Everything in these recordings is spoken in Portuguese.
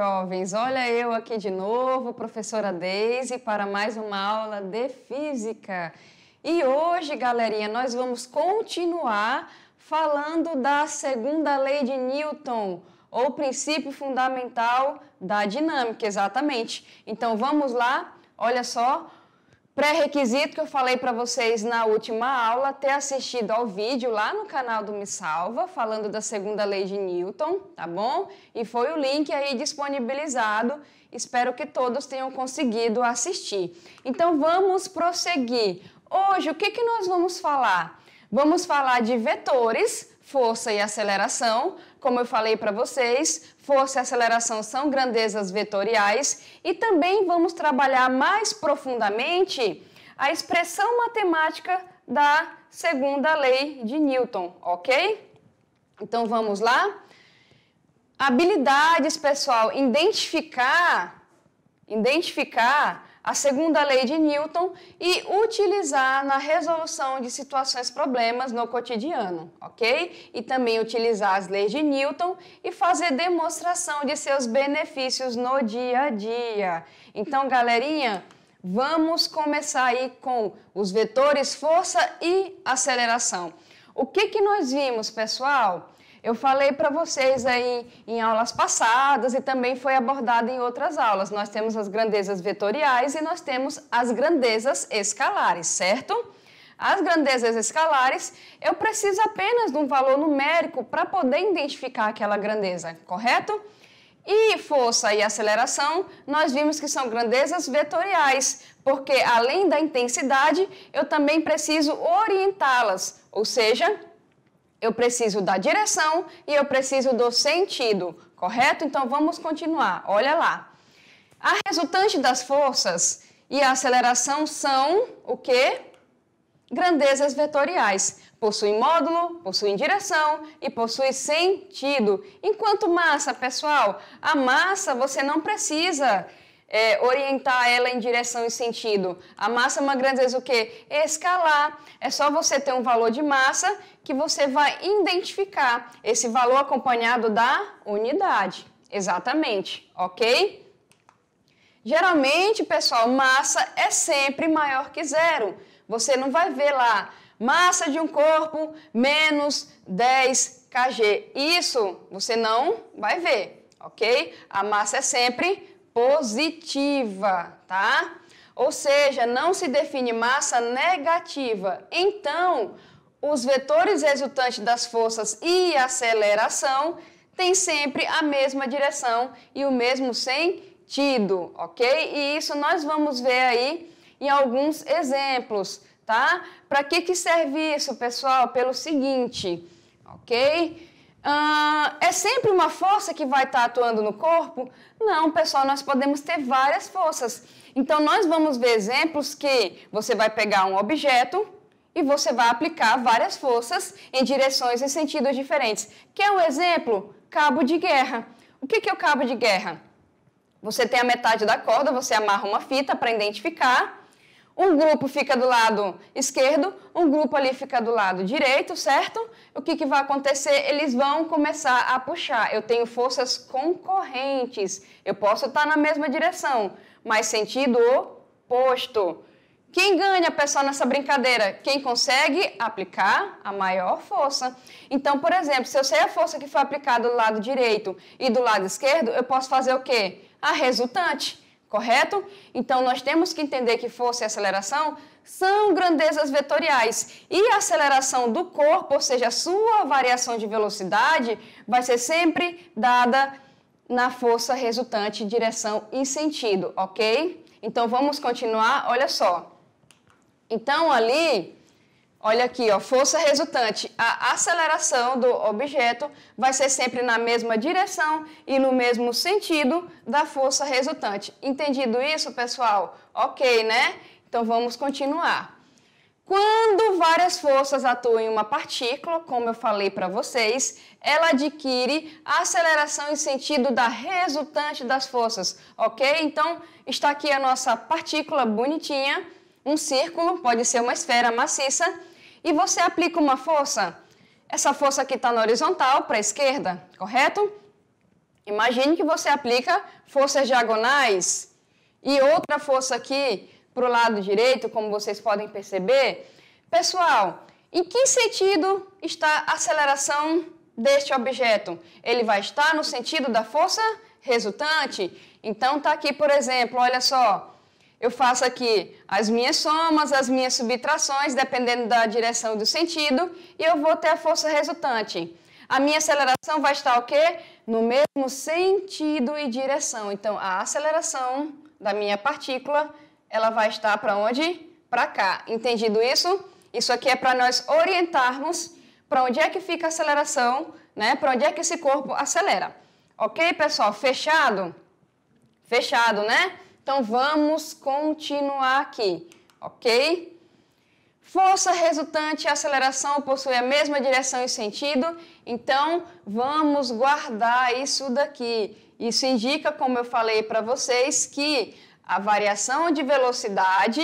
jovens. Olha eu aqui de novo, professora Deise, para mais uma aula de física. E hoje, galerinha, nós vamos continuar falando da segunda lei de Newton, ou princípio fundamental da dinâmica, exatamente. Então vamos lá, olha só, Pré-requisito que eu falei para vocês na última aula, ter assistido ao vídeo lá no canal do Me Salva, falando da segunda lei de Newton, tá bom? E foi o link aí disponibilizado. Espero que todos tenham conseguido assistir. Então vamos prosseguir. Hoje, o que, que nós vamos falar? Vamos falar de vetores, força e aceleração, como eu falei para vocês, força e aceleração são grandezas vetoriais e também vamos trabalhar mais profundamente a expressão matemática da segunda lei de Newton, ok? Então vamos lá? Habilidades, pessoal, identificar, identificar a segunda lei de Newton e utilizar na resolução de situações problemas no cotidiano, ok? E também utilizar as leis de Newton e fazer demonstração de seus benefícios no dia a dia. Então, galerinha, vamos começar aí com os vetores força e aceleração. O que, que nós vimos, pessoal? Eu falei para vocês aí em aulas passadas e também foi abordado em outras aulas. Nós temos as grandezas vetoriais e nós temos as grandezas escalares, certo? As grandezas escalares, eu preciso apenas de um valor numérico para poder identificar aquela grandeza, correto? E força e aceleração, nós vimos que são grandezas vetoriais, porque além da intensidade, eu também preciso orientá-las, ou seja, eu preciso da direção e eu preciso do sentido, correto? Então vamos continuar. Olha lá. A resultante das forças e a aceleração são o quê? Grandezas vetoriais. Possuem módulo, possuem direção e possuem sentido. Enquanto massa, pessoal, a massa você não precisa é, orientar ela em direção e sentido. A massa é uma grandeza o quê? Escalar. É só você ter um valor de massa que você vai identificar esse valor acompanhado da unidade. Exatamente, ok? Geralmente, pessoal, massa é sempre maior que zero. Você não vai ver lá massa de um corpo menos 10 kg. Isso você não vai ver, ok? A massa é sempre positiva, tá? Ou seja, não se define massa negativa. Então, os vetores resultantes das forças e aceleração têm sempre a mesma direção e o mesmo sentido, ok? E isso nós vamos ver aí em alguns exemplos, tá? Para que, que serve isso, pessoal? Pelo seguinte, ok? Ah, é sempre uma força que vai estar tá atuando no corpo? Não, pessoal, nós podemos ter várias forças. Então, nós vamos ver exemplos que você vai pegar um objeto e você vai aplicar várias forças em direções e sentidos diferentes. Quer é um exemplo? Cabo de guerra. O que é o cabo de guerra? Você tem a metade da corda, você amarra uma fita para identificar um grupo fica do lado esquerdo, um grupo ali fica do lado direito, certo? O que, que vai acontecer? Eles vão começar a puxar. Eu tenho forças concorrentes. Eu posso estar na mesma direção, mas sentido oposto. Quem ganha, pessoal, nessa brincadeira? Quem consegue aplicar a maior força. Então, por exemplo, se eu sei a força que foi aplicada do lado direito e do lado esquerdo, eu posso fazer o quê? A resultante correto? Então, nós temos que entender que força e aceleração são grandezas vetoriais. E a aceleração do corpo, ou seja, a sua variação de velocidade, vai ser sempre dada na força resultante direção e sentido, ok? Então, vamos continuar. Olha só. Então, ali, Olha aqui, ó, força resultante. A aceleração do objeto vai ser sempre na mesma direção e no mesmo sentido da força resultante. Entendido isso, pessoal? Ok, né? Então vamos continuar. Quando várias forças atuam em uma partícula, como eu falei para vocês, ela adquire a aceleração em sentido da resultante das forças, ok? Então, está aqui a nossa partícula bonitinha, um círculo, pode ser uma esfera maciça, e você aplica uma força. Essa força aqui está na horizontal, para a esquerda, correto? Imagine que você aplica forças diagonais e outra força aqui para o lado direito, como vocês podem perceber. Pessoal, em que sentido está a aceleração deste objeto? Ele vai estar no sentido da força resultante? Então, está aqui, por exemplo, olha só, eu faço aqui as minhas somas, as minhas subtrações, dependendo da direção e do sentido, e eu vou ter a força resultante. A minha aceleração vai estar o quê? No mesmo sentido e direção. Então, a aceleração da minha partícula, ela vai estar para onde? Para cá. Entendido isso? Isso aqui é para nós orientarmos para onde é que fica a aceleração, né? Para onde é que esse corpo acelera. Ok, pessoal? Fechado? Fechado, né? Então vamos continuar aqui, ok? Força resultante e aceleração possuem a mesma direção e sentido, então vamos guardar isso daqui. Isso indica, como eu falei para vocês, que a variação de velocidade,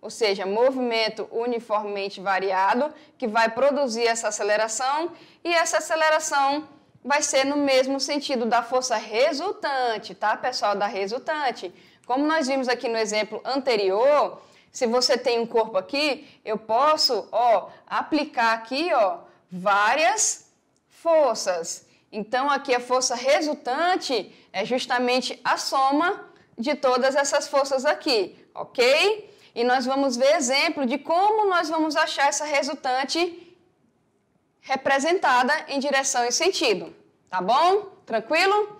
ou seja, movimento uniformemente variado, que vai produzir essa aceleração, e essa aceleração vai ser no mesmo sentido da força resultante, tá, pessoal? Da resultante. Como nós vimos aqui no exemplo anterior, se você tem um corpo aqui, eu posso, ó, aplicar aqui, ó, várias forças. Então, aqui a força resultante é justamente a soma de todas essas forças aqui, ok? E nós vamos ver exemplo de como nós vamos achar essa resultante representada em direção e sentido, tá bom? Tranquilo?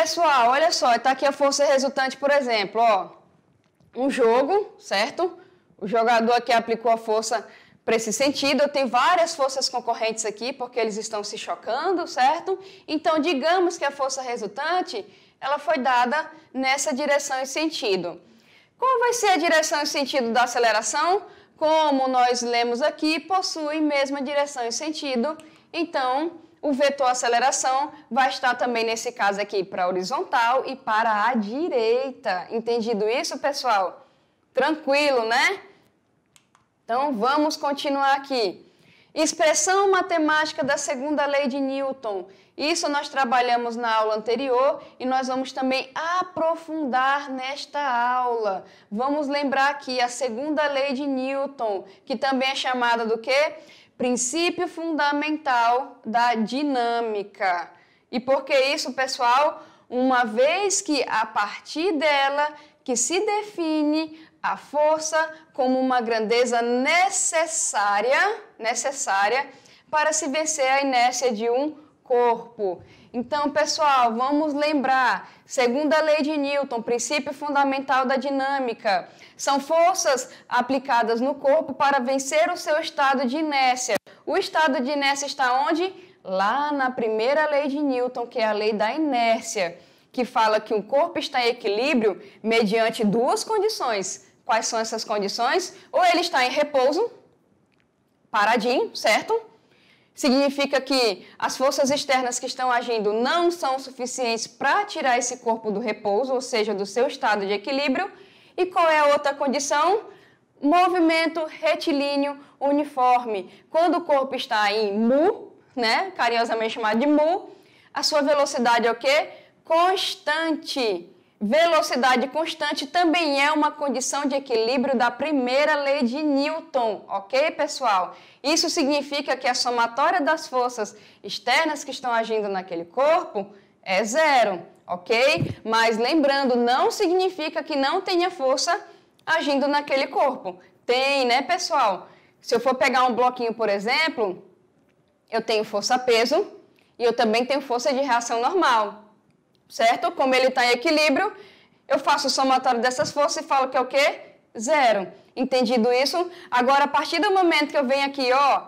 Pessoal, olha só, está aqui a força resultante, por exemplo, ó, um jogo, certo? O jogador aqui aplicou a força para esse sentido. Eu tenho várias forças concorrentes aqui, porque eles estão se chocando, certo? Então, digamos que a força resultante, ela foi dada nessa direção e sentido. Qual vai ser a direção e sentido da aceleração? Como nós lemos aqui, possui mesma direção e sentido. Então, o vetor aceleração vai estar também, nesse caso aqui, para a horizontal e para a direita. Entendido isso, pessoal? Tranquilo, né? Então, vamos continuar aqui. Expressão matemática da segunda lei de Newton. Isso nós trabalhamos na aula anterior e nós vamos também aprofundar nesta aula. Vamos lembrar aqui a segunda lei de Newton, que também é chamada do quê? princípio fundamental da dinâmica. E por que isso, pessoal? Uma vez que a partir dela que se define a força como uma grandeza necessária, necessária para se vencer a inércia de um corpo. Então, pessoal, vamos lembrar, segunda lei de Newton, princípio fundamental da dinâmica, são forças aplicadas no corpo para vencer o seu estado de inércia. O estado de inércia está onde? Lá na primeira lei de Newton, que é a lei da inércia, que fala que um corpo está em equilíbrio mediante duas condições. Quais são essas condições? Ou ele está em repouso, paradinho, certo? Significa que as forças externas que estão agindo não são suficientes para tirar esse corpo do repouso, ou seja, do seu estado de equilíbrio. E qual é a outra condição? Movimento retilíneo uniforme. Quando o corpo está em mu, né, carinhosamente chamado de mu, a sua velocidade é o quê? Constante. Velocidade constante também é uma condição de equilíbrio da primeira lei de Newton, ok, pessoal? Isso significa que a somatória das forças externas que estão agindo naquele corpo é zero, ok? Mas lembrando, não significa que não tenha força agindo naquele corpo. Tem, né, pessoal? Se eu for pegar um bloquinho, por exemplo, eu tenho força peso e eu também tenho força de reação normal certo? Como ele está em equilíbrio, eu faço o somatório dessas forças e falo que é o quê? Zero. Entendido isso? Agora, a partir do momento que eu venho aqui, ó,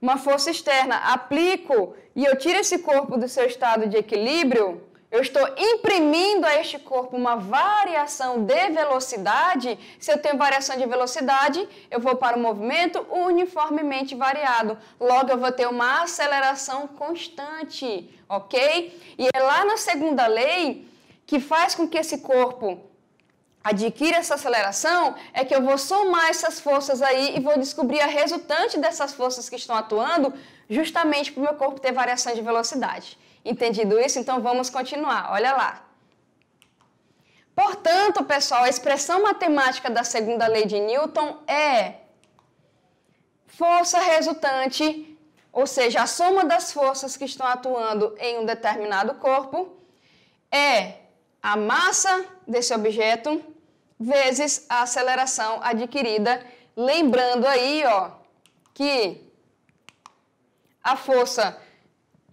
uma força externa, aplico e eu tiro esse corpo do seu estado de equilíbrio, eu estou imprimindo a este corpo uma variação de velocidade. Se eu tenho variação de velocidade, eu vou para o movimento uniformemente variado. Logo, eu vou ter uma aceleração constante, ok? E é lá na segunda lei que faz com que esse corpo adquira essa aceleração é que eu vou somar essas forças aí e vou descobrir a resultante dessas forças que estão atuando justamente para o meu corpo ter variação de velocidade. Entendido isso? Então vamos continuar. Olha lá. Portanto, pessoal, a expressão matemática da segunda lei de Newton é força resultante, ou seja, a soma das forças que estão atuando em um determinado corpo, é a massa desse objeto vezes a aceleração adquirida. Lembrando aí, ó, que a força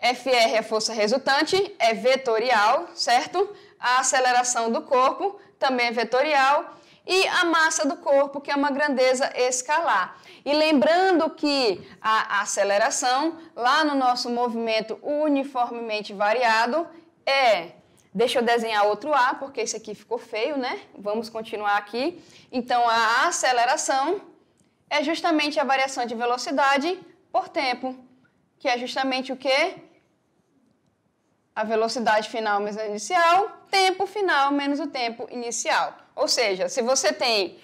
FR é força resultante, é vetorial, certo? A aceleração do corpo também é vetorial. E a massa do corpo, que é uma grandeza escalar. E lembrando que a aceleração, lá no nosso movimento uniformemente variado, é Deixa eu desenhar outro A, porque esse aqui ficou feio, né? Vamos continuar aqui. Então, a aceleração é justamente a variação de velocidade por tempo, que é justamente o quê? a velocidade final menos a inicial, tempo final menos o tempo inicial. Ou seja, se você tem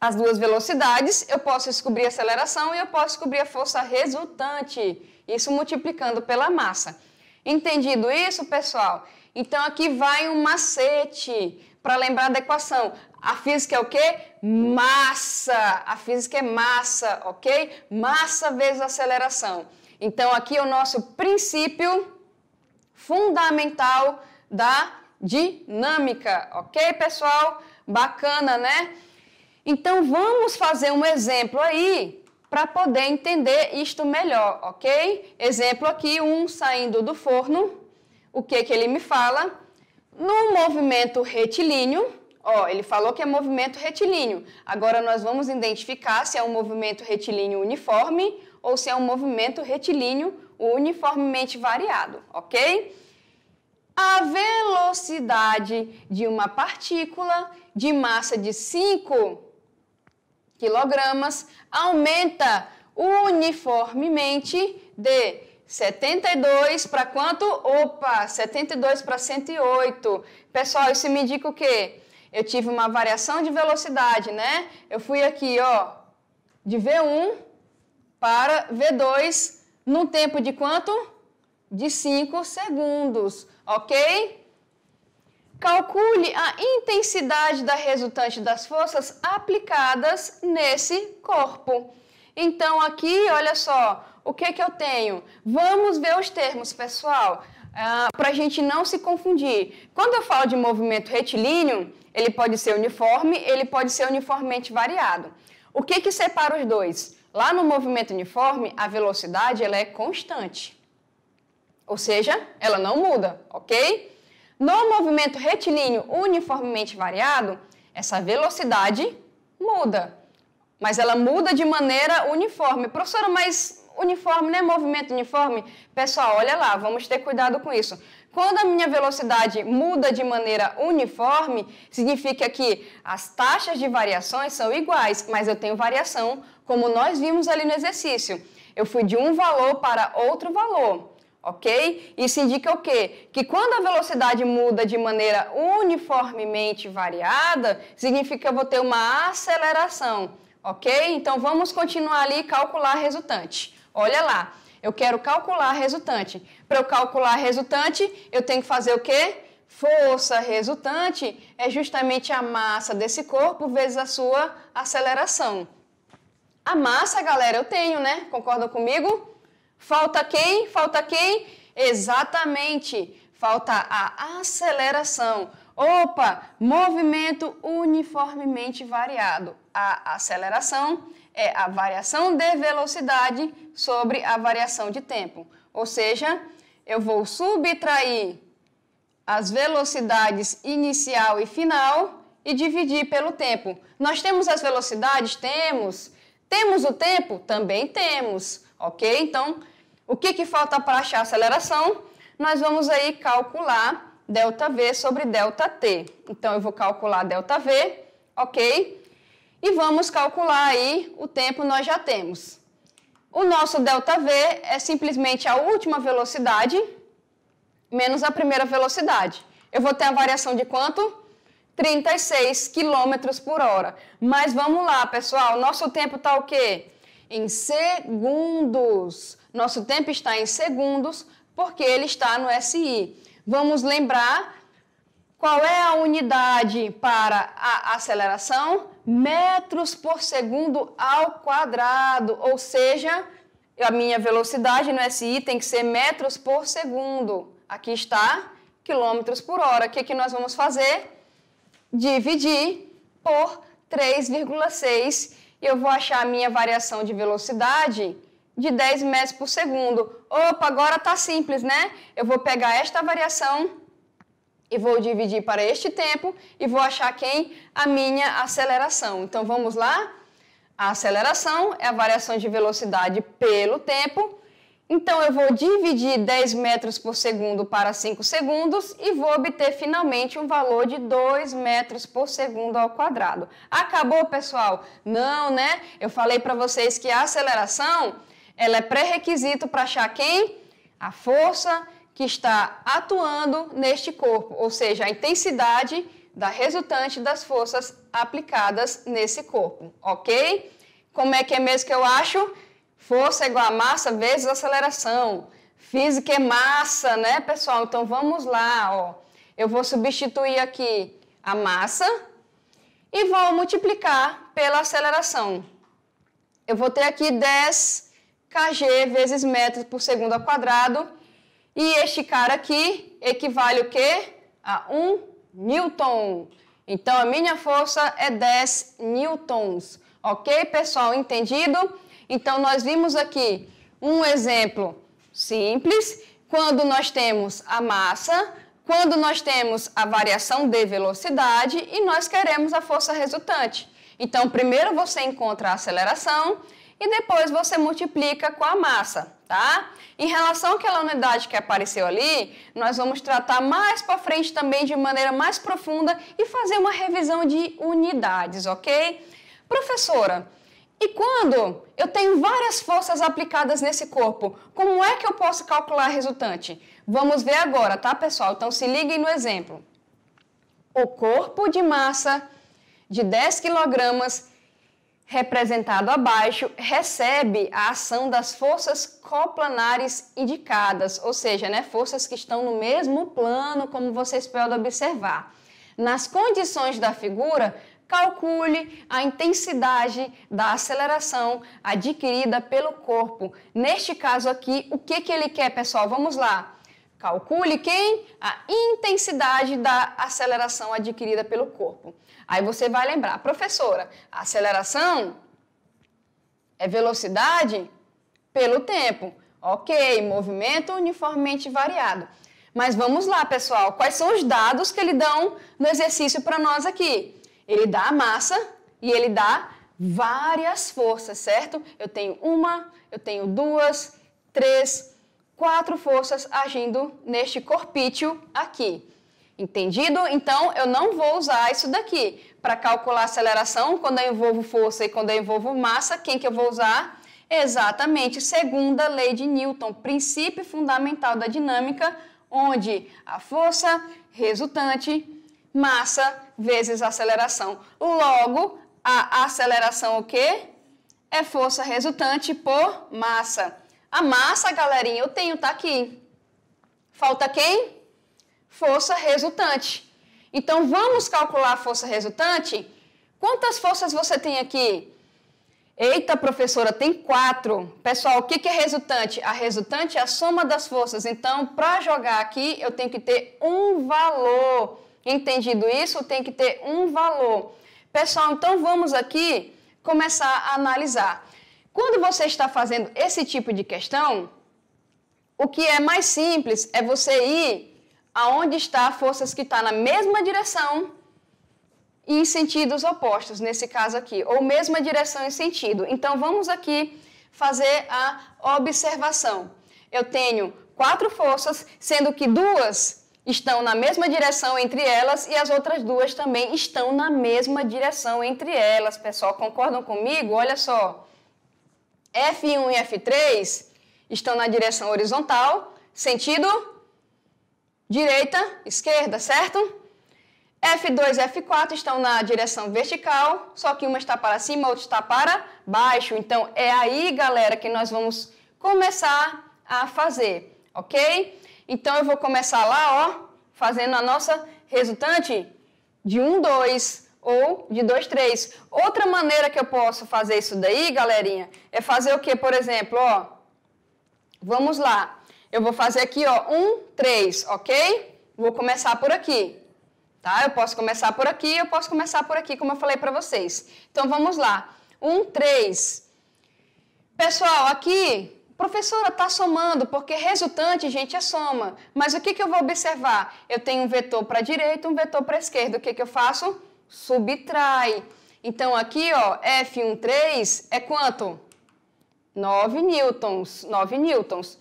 as duas velocidades, eu posso descobrir a aceleração e eu posso descobrir a força resultante, isso multiplicando pela massa. Entendido isso, pessoal? Então aqui vai um macete para lembrar da equação. A física é o quê? Massa. A física é massa, ok? Massa vezes aceleração. Então aqui é o nosso princípio fundamental da dinâmica, ok, pessoal? Bacana, né? Então vamos fazer um exemplo aí para poder entender isto melhor, ok? Exemplo aqui, um saindo do forno, o que que ele me fala? No movimento retilíneo, ó, ele falou que é movimento retilíneo. Agora nós vamos identificar se é um movimento retilíneo uniforme ou se é um movimento retilíneo uniformemente variado, ok? A velocidade de uma partícula de massa de 5 kg aumenta uniformemente de 72 para quanto? Opa, 72 para 108. Pessoal, isso me indica o quê? Eu tive uma variação de velocidade, né? Eu fui aqui, ó, de V1 para V2 num tempo de quanto? De 5 segundos, ok? Calcule a intensidade da resultante das forças aplicadas nesse corpo. Então, aqui, olha só, o que, que eu tenho? Vamos ver os termos, pessoal, ah, para a gente não se confundir. Quando eu falo de movimento retilíneo, ele pode ser uniforme, ele pode ser uniformemente variado. O que, que separa os dois? Lá no movimento uniforme, a velocidade ela é constante. Ou seja, ela não muda, ok? No movimento retilíneo uniformemente variado, essa velocidade muda. Mas ela muda de maneira uniforme. Professora, mas uniforme não é movimento uniforme? Pessoal, olha lá, vamos ter cuidado com isso. Quando a minha velocidade muda de maneira uniforme, significa que as taxas de variações são iguais, mas eu tenho variação como nós vimos ali no exercício. Eu fui de um valor para outro valor, ok? Isso indica o quê? Que quando a velocidade muda de maneira uniformemente variada, significa que eu vou ter uma aceleração, ok? Então vamos continuar ali e calcular a resultante. Olha lá, eu quero calcular a resultante. Para eu calcular a resultante, eu tenho que fazer o quê? Força resultante é justamente a massa desse corpo vezes a sua aceleração. A massa, galera, eu tenho, né? Concordam comigo? Falta quem? Falta quem? Exatamente. Falta a aceleração. Opa, movimento uniformemente variado. A aceleração é a variação de velocidade sobre a variação de tempo. Ou seja, eu vou subtrair as velocidades inicial e final e dividir pelo tempo. Nós temos as velocidades? Temos. Temos o tempo? Também temos, ok? Então, o que, que falta para achar a aceleração? Nós vamos aí calcular ΔV sobre ΔT. Então, eu vou calcular ΔV, ok? E vamos calcular aí o tempo nós já temos. O nosso ΔV é simplesmente a última velocidade menos a primeira velocidade. Eu vou ter a variação de quanto? 36 quilômetros por hora. Mas vamos lá, pessoal. Nosso tempo está o quê? Em segundos. Nosso tempo está em segundos porque ele está no SI. Vamos lembrar qual é a unidade para a aceleração? Metros por segundo ao quadrado, ou seja, a minha velocidade no SI tem que ser metros por segundo. Aqui está quilômetros por hora. O que, é que nós vamos fazer? dividir por 3,6 e eu vou achar a minha variação de velocidade de 10 metros por segundo. Opa, agora está simples, né? Eu vou pegar esta variação e vou dividir para este tempo e vou achar quem? A minha aceleração. Então, vamos lá? A aceleração é a variação de velocidade pelo tempo então, eu vou dividir 10 metros por segundo para 5 segundos e vou obter finalmente um valor de 2 metros por segundo ao quadrado. Acabou, pessoal? Não, né? Eu falei para vocês que a aceleração ela é pré-requisito para achar quem? A força que está atuando neste corpo, ou seja, a intensidade da resultante das forças aplicadas nesse corpo, ok? Como é que é mesmo que eu acho? Força é igual a massa vezes aceleração. Física é massa, né, pessoal? Então vamos lá, ó. Eu vou substituir aqui a massa e vou multiplicar pela aceleração. Eu vou ter aqui 10 kg vezes metros por segundo ao quadrado. E este cara aqui equivale o quê? A 1 newton. Então, a minha força é 10 newtons. Ok, pessoal? Entendido? Então, nós vimos aqui um exemplo simples, quando nós temos a massa, quando nós temos a variação de velocidade e nós queremos a força resultante. Então, primeiro você encontra a aceleração e depois você multiplica com a massa, tá? Em relação àquela unidade que apareceu ali, nós vamos tratar mais para frente também de maneira mais profunda e fazer uma revisão de unidades, ok? Professora, e quando eu tenho várias forças aplicadas nesse corpo, como é que eu posso calcular a resultante? Vamos ver agora, tá, pessoal? Então se liguem no exemplo. O corpo de massa de 10 kg representado abaixo, recebe a ação das forças coplanares indicadas, ou seja, né, forças que estão no mesmo plano, como vocês podem observar. Nas condições da figura, calcule a intensidade da aceleração adquirida pelo corpo. Neste caso aqui, o que, que ele quer, pessoal? Vamos lá. Calcule quem? A intensidade da aceleração adquirida pelo corpo. Aí você vai lembrar, professora, aceleração é velocidade pelo tempo. Ok, movimento uniformemente variado. Mas vamos lá, pessoal, quais são os dados que ele dão no exercício para nós aqui? Ele dá a massa e ele dá várias forças, certo? Eu tenho uma, eu tenho duas, três, quatro forças agindo neste corpício aqui. Entendido? Então, eu não vou usar isso daqui para calcular a aceleração. Quando eu envolvo força e quando eu envolvo massa, quem que eu vou usar? Exatamente, segunda lei de Newton, princípio fundamental da dinâmica, onde a força resultante massa vezes aceleração. Logo, a aceleração o quê? É força resultante por massa. A massa, galerinha, eu tenho, tá aqui. Falta quem? Força resultante. Então, vamos calcular a força resultante? Quantas forças você tem aqui? Eita, professora, tem quatro. Pessoal, o que, que é resultante? A resultante é a soma das forças. Então, para jogar aqui, eu tenho que ter um valor. Entendido isso, tem que ter um valor. Pessoal, então vamos aqui começar a analisar. Quando você está fazendo esse tipo de questão, o que é mais simples é você ir aonde está forças que está na mesma direção e em sentidos opostos, nesse caso aqui, ou mesma direção e sentido. Então vamos aqui fazer a observação. Eu tenho quatro forças, sendo que duas estão na mesma direção entre elas e as outras duas também estão na mesma direção entre elas, pessoal. Concordam comigo? Olha só. F1 e F3 estão na direção horizontal, sentido direita, esquerda, certo? F2 e F4 estão na direção vertical, só que uma está para cima, outra está para baixo. Então é aí, galera, que nós vamos começar a fazer, ok? Então eu vou começar lá, ó, fazendo a nossa resultante de 1, 2 ou de 2, 3. Outra maneira que eu posso fazer isso daí, galerinha, é fazer o quê? por exemplo, ó. Vamos lá. Eu vou fazer aqui, ó, 1, 3, ok? Vou começar por aqui. Tá? Eu posso começar por aqui, eu posso começar por aqui, como eu falei pra vocês. Então vamos lá. 1, 3. Pessoal, aqui Professora, está somando, porque resultante, gente, é soma. Mas o que, que eu vou observar? Eu tenho um vetor para a direita, um vetor para a esquerda. O que, que eu faço? Subtrai. Então, aqui, ó, F13 é quanto? 9 newtons. 9 newtons.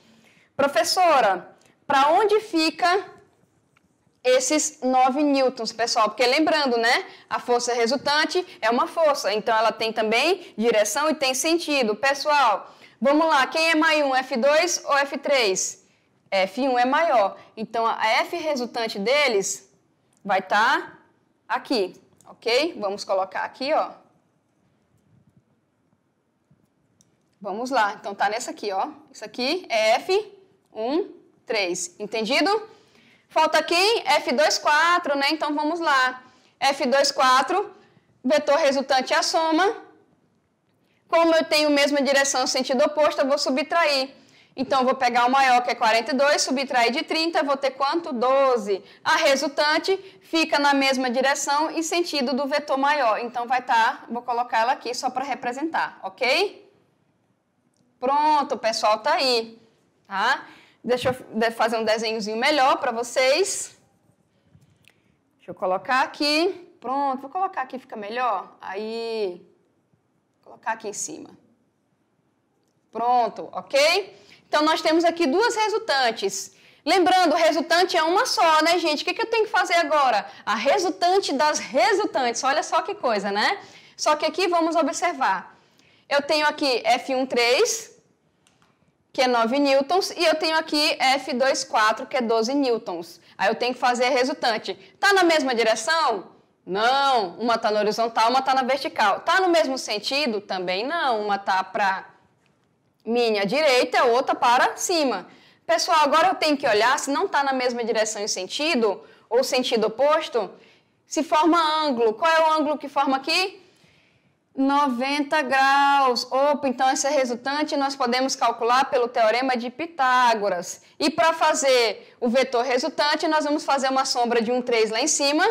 Professora, para onde fica esses 9 newtons, pessoal? Porque lembrando, né? A força resultante é uma força. Então, ela tem também direção e tem sentido. Pessoal... Vamos lá, quem é maior, F2 ou F3? F1 é maior. Então, a F resultante deles vai estar tá aqui, ok? Vamos colocar aqui, ó. Vamos lá. Então, tá nessa aqui, ó. Isso aqui é F1, 3. Entendido? Falta quem? F2, 4, né? Então, vamos lá. F2, 4, vetor resultante é a soma como eu tenho a mesma direção no sentido oposto, eu vou subtrair. Então, vou pegar o maior, que é 42, subtrair de 30, vou ter quanto? 12. A resultante fica na mesma direção e sentido do vetor maior. Então, vai estar, tá, vou colocar ela aqui só para representar, ok? Pronto, pessoal, tá aí, tá? Deixa eu fazer um desenhozinho melhor para vocês. Deixa eu colocar aqui. Pronto, vou colocar aqui, fica melhor. Aí, colocar aqui em cima. Pronto, ok? Então, nós temos aqui duas resultantes. Lembrando, resultante é uma só, né, gente? O que, que eu tenho que fazer agora? A resultante das resultantes. Olha só que coisa, né? Só que aqui vamos observar. Eu tenho aqui F13, que é 9 newtons, e eu tenho aqui F24, que é 12 newtons. Aí eu tenho que fazer a resultante. Está na mesma direção? Não, uma está na horizontal, uma está na vertical. Está no mesmo sentido? Também não. Uma está para minha direita, outra para cima. Pessoal, agora eu tenho que olhar se não está na mesma direção e sentido, ou sentido oposto, se forma ângulo. Qual é o ângulo que forma aqui? 90 graus. Opa, então essa é resultante nós podemos calcular pelo teorema de Pitágoras. E para fazer o vetor resultante, nós vamos fazer uma sombra de um 3 lá em cima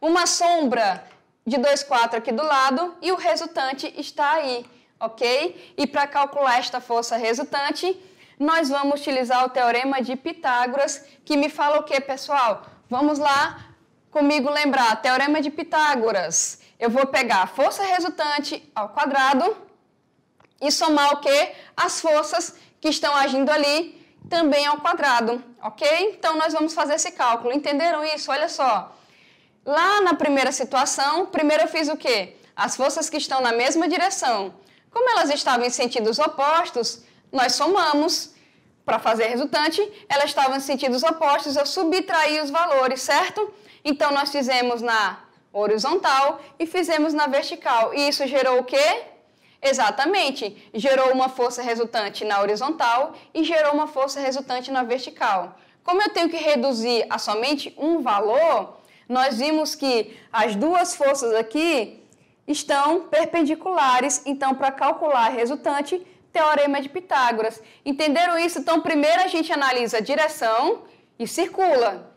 uma sombra de 2,4 aqui do lado e o resultante está aí, ok? E para calcular esta força resultante, nós vamos utilizar o Teorema de Pitágoras, que me fala o que, pessoal? Vamos lá comigo lembrar, Teorema de Pitágoras. Eu vou pegar a força resultante ao quadrado e somar o que? As forças que estão agindo ali também ao quadrado, ok? Então, nós vamos fazer esse cálculo. Entenderam isso? Olha só. Lá na primeira situação, primeiro eu fiz o quê? As forças que estão na mesma direção. Como elas estavam em sentidos opostos, nós somamos para fazer resultante, elas estavam em sentidos opostos, eu subtraí os valores, certo? Então nós fizemos na horizontal e fizemos na vertical. E isso gerou o quê? Exatamente, gerou uma força resultante na horizontal e gerou uma força resultante na vertical. Como eu tenho que reduzir a somente um valor, nós vimos que as duas forças aqui estão perpendiculares, então para calcular a resultante, teorema de Pitágoras. Entenderam isso? Então primeiro a gente analisa a direção e circula.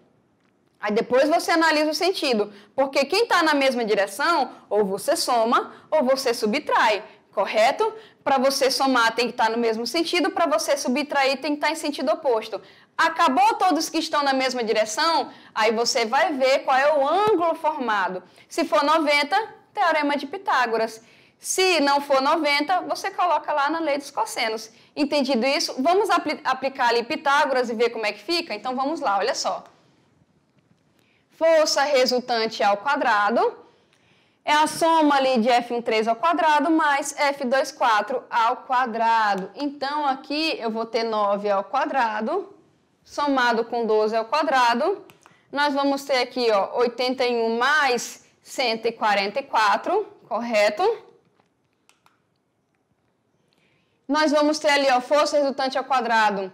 Aí depois você analisa o sentido, porque quem está na mesma direção, ou você soma ou você subtrai, correto? Para você somar tem que estar tá no mesmo sentido, para você subtrair tem que estar tá em sentido oposto. Acabou todos que estão na mesma direção? Aí você vai ver qual é o ângulo formado. Se for 90, teorema de Pitágoras. Se não for 90, você coloca lá na lei dos cossenos. Entendido isso, vamos apl aplicar ali Pitágoras e ver como é que fica? Então vamos lá, olha só. Força resultante ao quadrado é a soma ali de F13 ao quadrado mais F24 ao quadrado. Então aqui eu vou ter 9 ao quadrado somado com 12 ao quadrado, nós vamos ter aqui ó, 81 mais 144, correto? Nós vamos ter ali ó, força resultante ao quadrado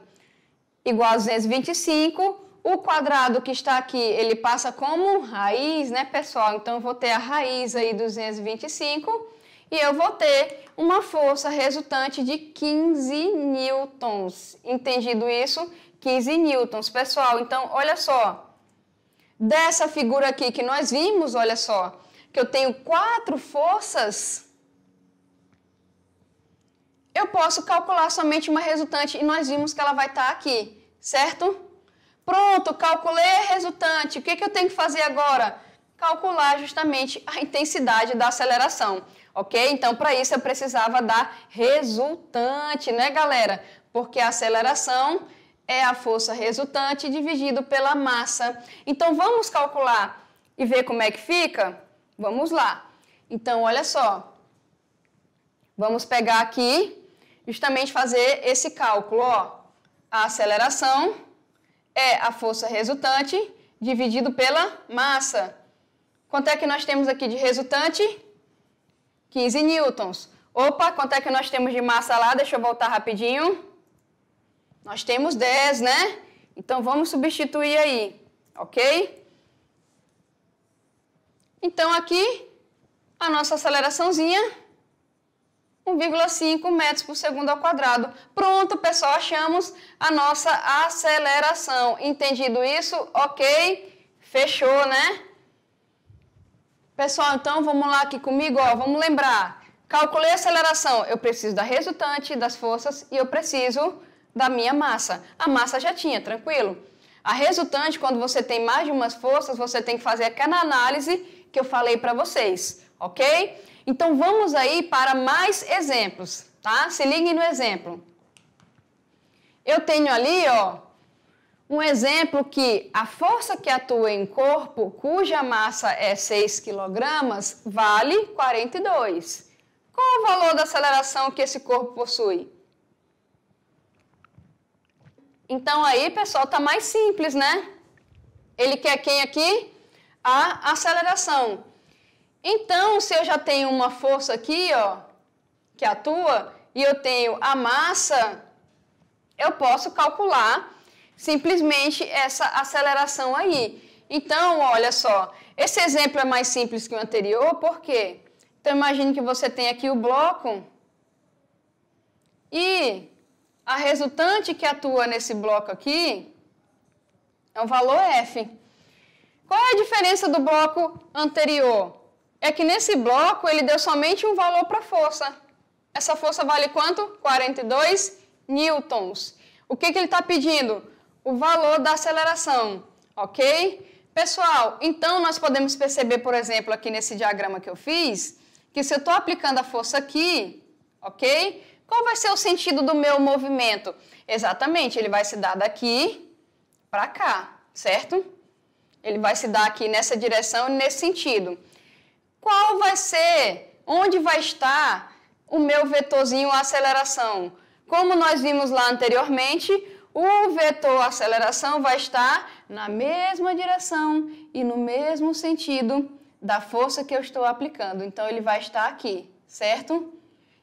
igual a 225. O quadrado que está aqui, ele passa como raiz, né, pessoal? Então, eu vou ter a raiz aí, 225. E eu vou ter uma força resultante de 15 newtons. Entendido isso? 15 newtons. Pessoal, então, olha só. Dessa figura aqui que nós vimos, olha só, que eu tenho quatro forças, eu posso calcular somente uma resultante e nós vimos que ela vai estar tá aqui, certo? Pronto, calculei a resultante. O que, que eu tenho que fazer agora? Calcular justamente a intensidade da aceleração, ok? Então, para isso, eu precisava da resultante, né, galera? Porque a aceleração é a força resultante dividido pela massa. Então vamos calcular e ver como é que fica? Vamos lá. Então olha só. Vamos pegar aqui justamente fazer esse cálculo, ó. A aceleração é a força resultante dividido pela massa. Quanto é que nós temos aqui de resultante? 15 newtons. Opa, quanto é que nós temos de massa lá? Deixa eu voltar rapidinho. Nós temos 10, né? Então vamos substituir aí, ok? Então aqui a nossa aceleraçãozinha 1,5 metros por segundo ao quadrado. Pronto, pessoal, achamos a nossa aceleração. Entendido isso? Ok? Fechou, né? Pessoal, então vamos lá aqui comigo, ó, vamos lembrar. Calculei a aceleração, eu preciso da resultante das forças e eu preciso da minha massa. A massa já tinha, tranquilo? A resultante, quando você tem mais de umas forças, você tem que fazer aquela análise que eu falei para vocês, ok? Então vamos aí para mais exemplos, tá? Se liguem no exemplo. Eu tenho ali, ó, um exemplo que a força que atua em corpo, cuja massa é 6 kg, vale 42. Qual o valor da aceleração que esse corpo possui? Então aí, pessoal, está mais simples, né? Ele quer quem aqui? A aceleração. Então, se eu já tenho uma força aqui, ó, que é atua, e eu tenho a massa, eu posso calcular simplesmente essa aceleração aí. Então, olha só, esse exemplo é mais simples que o anterior, por quê? Então, imagine que você tem aqui o bloco e a resultante que atua nesse bloco aqui é um valor F. Qual é a diferença do bloco anterior? É que nesse bloco ele deu somente um valor para a força. Essa força vale quanto? 42 newtons. O que, que ele está pedindo? O valor da aceleração, ok? Pessoal, então nós podemos perceber, por exemplo, aqui nesse diagrama que eu fiz, que se eu estou aplicando a força aqui, ok? Qual vai ser o sentido do meu movimento? Exatamente, ele vai se dar daqui para cá, certo? Ele vai se dar aqui nessa direção e nesse sentido. Qual vai ser, onde vai estar o meu vetorzinho aceleração? Como nós vimos lá anteriormente, o vetor aceleração vai estar na mesma direção e no mesmo sentido da força que eu estou aplicando. Então, ele vai estar aqui, certo?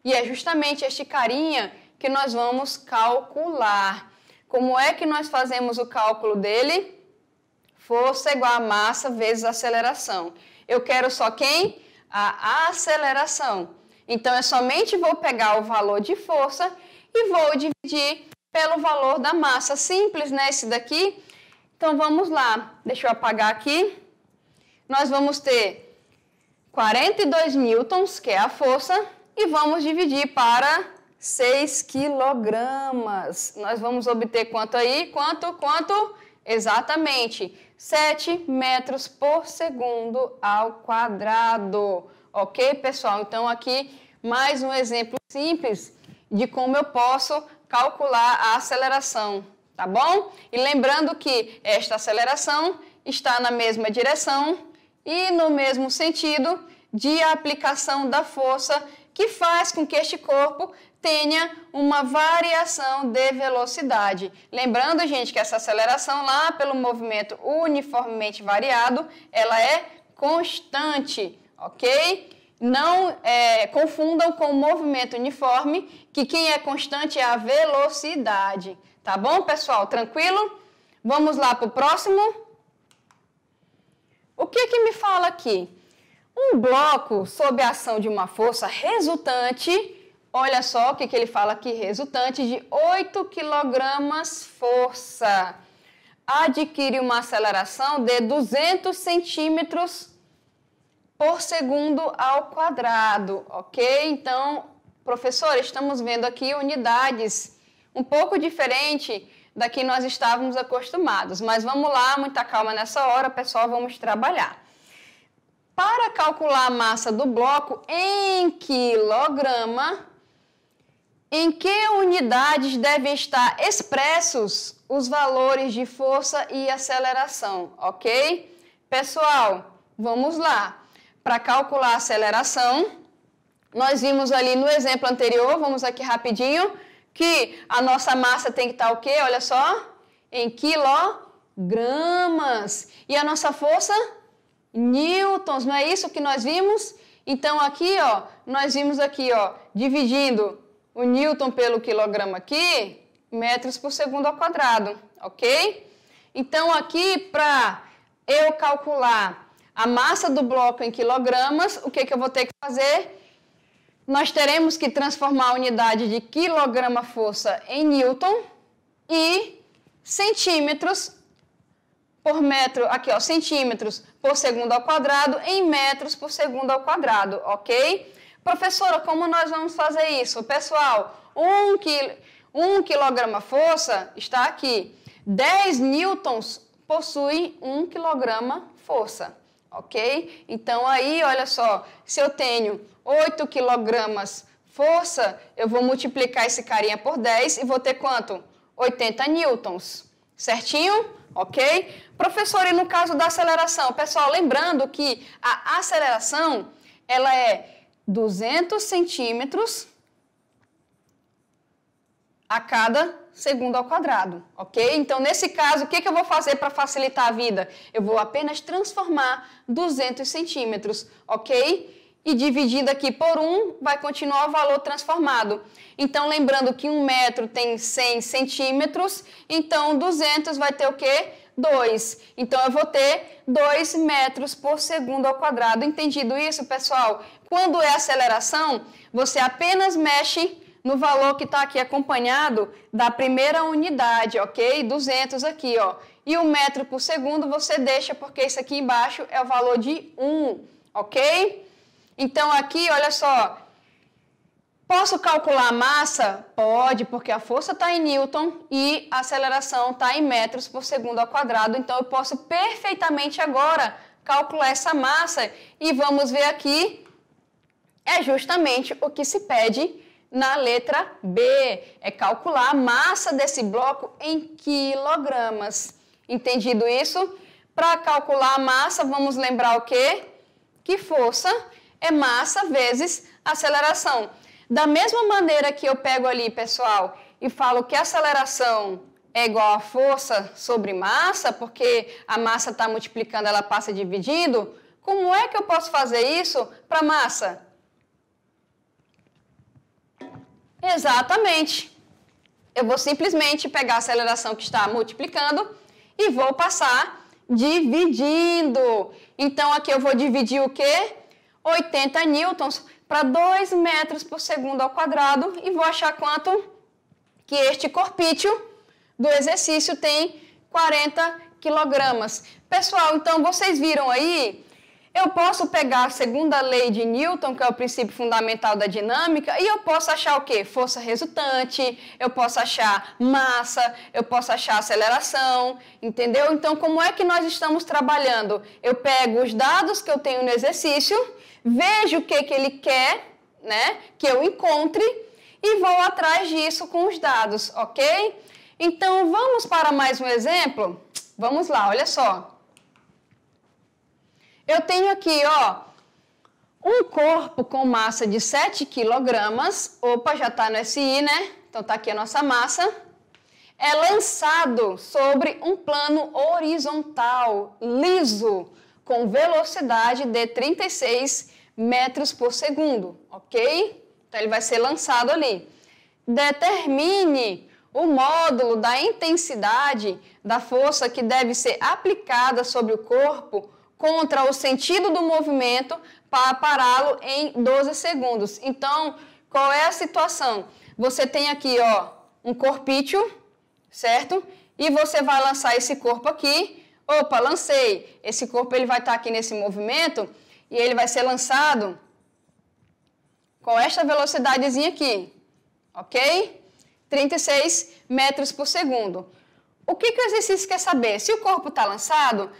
E é justamente este carinha que nós vamos calcular. Como é que nós fazemos o cálculo dele? Força igual a massa vezes aceleração. Eu quero só quem? A aceleração. Então, eu somente vou pegar o valor de força e vou dividir pelo valor da massa. Simples, né? Esse daqui. Então, vamos lá. Deixa eu apagar aqui. Nós vamos ter 42 newtons, que é a força, e vamos dividir para 6 quilogramas. Nós vamos obter quanto aí? Quanto? Quanto? Exatamente 7 metros por segundo ao quadrado. Ok, pessoal? Então, aqui mais um exemplo simples de como eu posso calcular a aceleração, tá bom? E lembrando que esta aceleração está na mesma direção e no mesmo sentido de aplicação da força que faz com que este corpo tenha uma variação de velocidade. Lembrando, gente, que essa aceleração lá pelo movimento uniformemente variado, ela é constante, ok? Não é, confundam com o movimento uniforme, que quem é constante é a velocidade. Tá bom, pessoal? Tranquilo? Vamos lá para o próximo. O que, que me fala aqui? Um bloco sob a ação de uma força resultante, olha só o que, que ele fala aqui, resultante de 8 kg força, adquire uma aceleração de 200 centímetros por segundo ao quadrado, ok? Então, professora, estamos vendo aqui unidades um pouco diferente da que nós estávamos acostumados, mas vamos lá, muita calma nessa hora, pessoal, vamos trabalhar. Para calcular a massa do bloco em quilograma, em que unidades devem estar expressos os valores de força e aceleração, ok? Pessoal, vamos lá. Para calcular a aceleração, nós vimos ali no exemplo anterior, vamos aqui rapidinho, que a nossa massa tem que estar o quê? Olha só, em quilogramas. E a nossa força? newtons, não é isso que nós vimos? Então aqui, ó, nós vimos aqui, ó, dividindo o newton pelo quilograma aqui, metros por segundo ao quadrado, ok? Então aqui, para eu calcular a massa do bloco em quilogramas, o que, que eu vou ter que fazer? Nós teremos que transformar a unidade de quilograma-força em newton e centímetros por metro, aqui ó, centímetros por segundo ao quadrado em metros por segundo ao quadrado, ok? Professora, como nós vamos fazer isso? Pessoal, 1 um quil... um quilograma força está aqui. 10 newtons possuem 1 um quilograma força, ok? Então aí, olha só, se eu tenho 8 quilogramas força, eu vou multiplicar esse carinha por 10 e vou ter quanto? 80 newtons, certinho? ok? Professor, e no caso da aceleração, pessoal, lembrando que a aceleração ela é 200 centímetros a cada segundo ao quadrado, ok? Então, nesse caso, o que, que eu vou fazer para facilitar a vida? Eu vou apenas transformar 200 centímetros, ok? e dividido aqui por 1, vai continuar o valor transformado. Então, lembrando que 1 metro tem 100 centímetros, então 200 vai ter o quê? 2. Então, eu vou ter 2 metros por segundo ao quadrado. Entendido isso, pessoal? Quando é aceleração, você apenas mexe no valor que está aqui acompanhado da primeira unidade, ok? 200 aqui, ó. E o metro por segundo você deixa, porque isso aqui embaixo é o valor de 1, ok? Então, aqui, olha só. Posso calcular a massa? Pode, porque a força está em Newton e a aceleração está em metros por segundo ao quadrado. Então, eu posso perfeitamente agora calcular essa massa. E vamos ver aqui, é justamente o que se pede na letra B. É calcular a massa desse bloco em quilogramas. Entendido isso? Para calcular a massa, vamos lembrar o quê? Que força é massa vezes aceleração. Da mesma maneira que eu pego ali, pessoal, e falo que aceleração é igual a força sobre massa, porque a massa está multiplicando, ela passa dividindo. como é que eu posso fazer isso para massa? Exatamente. Eu vou simplesmente pegar a aceleração que está multiplicando e vou passar dividindo. Então, aqui eu vou dividir o quê? 80 newtons para 2 metros por segundo ao quadrado e vou achar quanto que este corpício do exercício tem 40 quilogramas. Pessoal, então vocês viram aí eu posso pegar a segunda lei de Newton, que é o princípio fundamental da dinâmica, e eu posso achar o quê? Força resultante, eu posso achar massa, eu posso achar aceleração, entendeu? Então, como é que nós estamos trabalhando? Eu pego os dados que eu tenho no exercício, vejo o que, que ele quer, né? Que eu encontre e vou atrás disso com os dados, ok? Então, vamos para mais um exemplo? Vamos lá, olha só. Eu tenho aqui, ó, um corpo com massa de 7 quilogramas. Opa, já está no SI, né? Então tá aqui a nossa massa. É lançado sobre um plano horizontal, liso, com velocidade de 36 metros por segundo, ok? Então ele vai ser lançado ali. Determine o módulo da intensidade da força que deve ser aplicada sobre o corpo contra o sentido do movimento para pará-lo em 12 segundos. Então, qual é a situação? Você tem aqui, ó, um corpício, certo? E você vai lançar esse corpo aqui. Opa, lancei. Esse corpo ele vai estar tá aqui nesse movimento e ele vai ser lançado com esta velocidadezinha aqui, ok? 36 metros por segundo. O que, que o exercício quer saber? Se o corpo está lançado,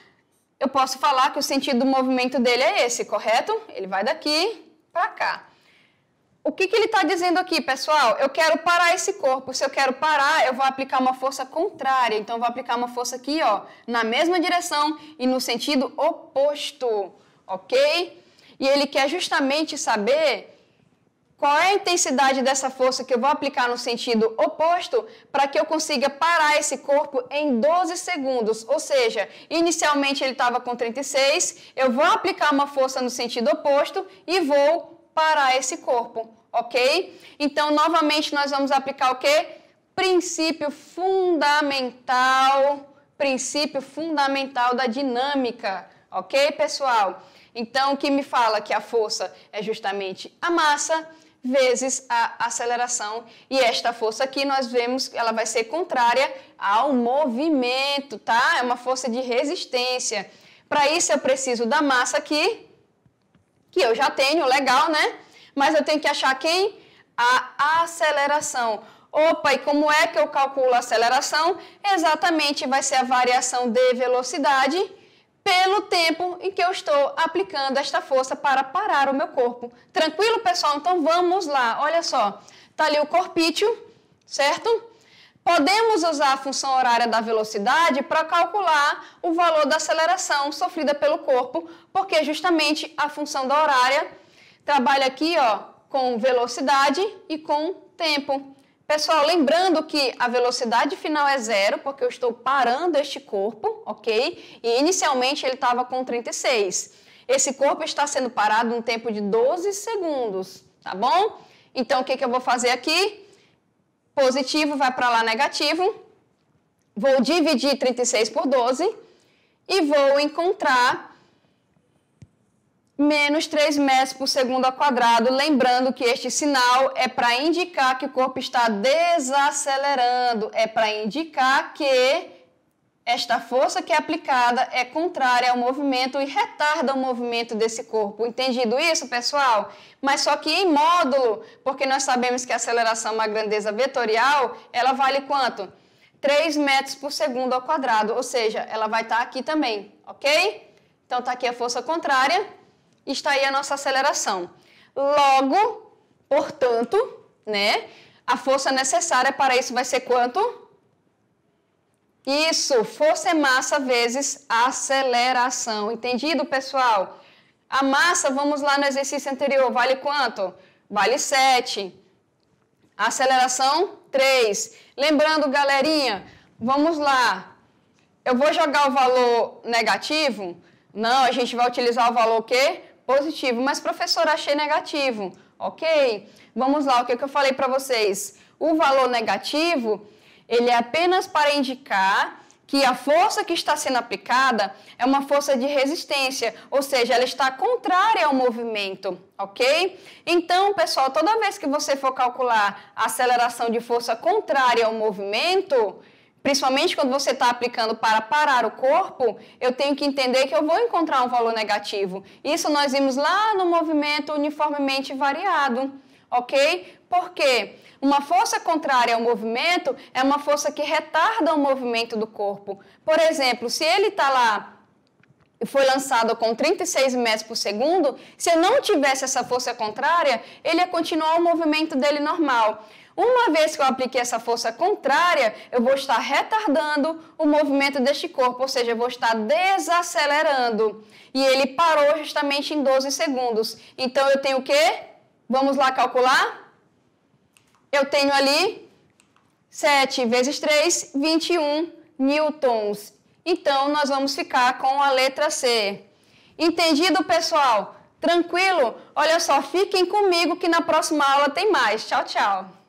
eu posso falar que o sentido do movimento dele é esse, correto? Ele vai daqui para cá. O que, que ele está dizendo aqui, pessoal? Eu quero parar esse corpo. Se eu quero parar, eu vou aplicar uma força contrária. Então, eu vou aplicar uma força aqui, ó, na mesma direção e no sentido oposto, ok? E ele quer justamente saber qual é a intensidade dessa força que eu vou aplicar no sentido oposto para que eu consiga parar esse corpo em 12 segundos? Ou seja, inicialmente ele estava com 36, eu vou aplicar uma força no sentido oposto e vou parar esse corpo, ok? Então, novamente, nós vamos aplicar o quê? Princípio fundamental, princípio fundamental da dinâmica, ok, pessoal? Então, o que me fala que a força é justamente a massa, vezes a aceleração e esta força aqui nós vemos que ela vai ser contrária ao movimento, tá? É uma força de resistência. Para isso eu preciso da massa aqui, que eu já tenho, legal, né? Mas eu tenho que achar quem? A aceleração. Opa, e como é que eu calculo a aceleração? Exatamente, vai ser a variação de velocidade pelo tempo em que eu estou aplicando esta força para parar o meu corpo. Tranquilo, pessoal? Então vamos lá. Olha só, tá ali o corpício, certo? Podemos usar a função horária da velocidade para calcular o valor da aceleração sofrida pelo corpo, porque justamente a função da horária trabalha aqui, ó, com velocidade e com tempo. Pessoal, lembrando que a velocidade final é zero, porque eu estou parando este corpo, ok? E inicialmente ele estava com 36. Esse corpo está sendo parado no tempo de 12 segundos, tá bom? Então, o que, que eu vou fazer aqui? Positivo vai para lá negativo. Vou dividir 36 por 12 e vou encontrar menos 3 metros por segundo ao quadrado. Lembrando que este sinal é para indicar que o corpo está desacelerando, é para indicar que esta força que é aplicada é contrária ao movimento e retarda o movimento desse corpo. Entendido isso, pessoal? Mas só que em módulo, porque nós sabemos que a aceleração é uma grandeza vetorial, ela vale quanto? 3 metros por segundo ao quadrado, ou seja, ela vai estar tá aqui também, ok? Então, está aqui a força contrária está aí a nossa aceleração. Logo, portanto, né, a força necessária para isso vai ser quanto? Isso, força é massa vezes aceleração. Entendido, pessoal? A massa, vamos lá no exercício anterior, vale quanto? Vale 7. Aceleração, 3. Lembrando, galerinha, vamos lá. Eu vou jogar o valor negativo? Não, a gente vai utilizar o valor o quê? positivo, mas professor, achei negativo. Ok, vamos lá, o que, é que eu falei para vocês? O valor negativo, ele é apenas para indicar que a força que está sendo aplicada é uma força de resistência, ou seja, ela está contrária ao movimento, ok? Então, pessoal, toda vez que você for calcular a aceleração de força contrária ao movimento, principalmente quando você está aplicando para parar o corpo, eu tenho que entender que eu vou encontrar um valor negativo. Isso nós vimos lá no movimento uniformemente variado, ok? Porque uma força contrária ao movimento é uma força que retarda o movimento do corpo. Por exemplo, se ele está lá e foi lançado com 36 metros por segundo, se eu não tivesse essa força contrária, ele ia continuar o movimento dele normal. Uma vez que eu apliquei essa força contrária, eu vou estar retardando o movimento deste corpo, ou seja, eu vou estar desacelerando. E ele parou justamente em 12 segundos. Então eu tenho o quê? Vamos lá calcular? Eu tenho ali 7 vezes 3, 21 newtons. Então nós vamos ficar com a letra C. Entendido, pessoal? Tranquilo? Olha só, fiquem comigo que na próxima aula tem mais. Tchau, tchau.